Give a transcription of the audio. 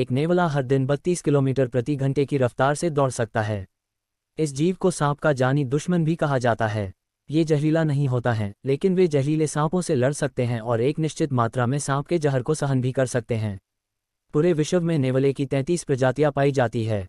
एक नेवला हर दिन बत्तीस किलोमीटर प्रति घंटे की रफ्तार से दौड़ सकता है इस जीव को सांप का जानी दुश्मन भी कहा जाता है ये जहरीला नहीं होता है लेकिन वे जहरीले सांपों से लड़ सकते हैं और एक निश्चित मात्रा में सांप के जहर को सहन भी कर सकते हैं पूरे विश्व में नेवले की तैंतीस प्रजातियां पाई जाती है